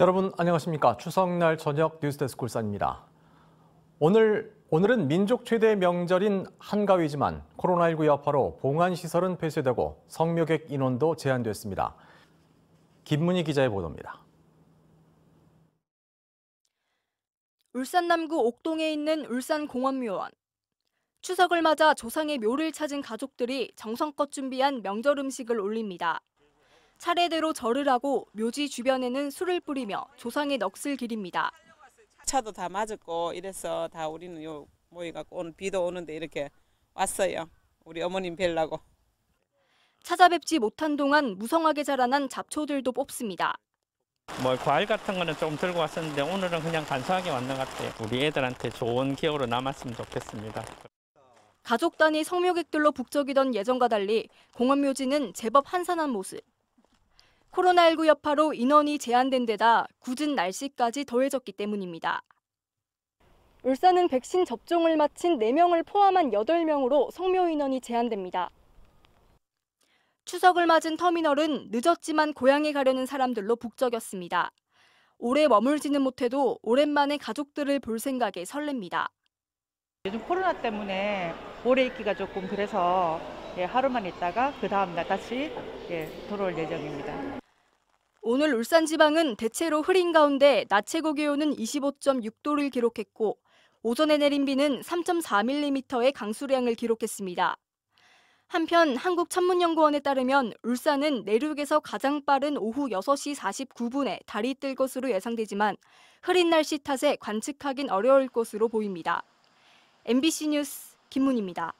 여러분 안녕하십니까? 추석날 저녁 뉴스데스크 골산입니다. 오늘 오늘은 민족 최대 명절인 한가위지만 코로나19 여파로 봉안 시설은 폐쇄되고 성묘객 인원도 제한됐습니다. 김문희 기자의 보도입니다. 울산 남구 옥동에 있는 울산공원묘원. 추석을 맞아 조상의 묘를 찾은 가족들이 정성껏 준비한 명절 음식을 올립니다. 차례대로 절을 하고 묘지 주변에는 술을 뿌리며 조상의 넋을 기립니다. 차도 다 맞았고 이래서 다 우리는 요 모여갖고 오늘 비도 오는데 이렇게 왔어요. 우리 어머님 뵐라고. 찾아뵙지 못한 동안 무성하게 자라난 잡초들도 뽑습니다. 뭐 과일 같은 거는 좀 들고 왔었는데 오늘은 그냥 간소하게 왔는 것 같아요. 우리 애들한테 좋은 기억으로 남았으면 좋겠습니다. 가족 단위 성묘객들로 북적이던 예전과 달리 공원묘지는 제법 한산한 모습. 코로나19 여파로 인원이 제한된 데다 굳은 날씨까지 더해졌기 때문입니다. 울산은 백신 접종을 마친 4명을 포함한 8명으로 성묘 인원이 제한됩니다. 추석을 맞은 터미널은 늦었지만 고향에 가려는 사람들로 북적였습니다. 오래 머물지는 못해도 오랜만에 가족들을 볼 생각에 설렙니다. 요즘 코로나 때문에 오래 있기가 조금 그래서 예, 하루만 있다가 그 다음 날 다시 예, 돌아올 예정입니다. 오늘 울산 지방은 대체로 흐린 가운데 낮 최고 기온은 25.6도를 기록했고 오전에 내린 비는 3.4mm의 강수량을 기록했습니다. 한편 한국천문연구원에 따르면 울산은 내륙에서 가장 빠른 오후 6시 49분에 달이 뜰 것으로 예상되지만 흐린 날씨 탓에 관측하긴 어려울 것으로 보입니다. MBC 뉴스 김문입니다.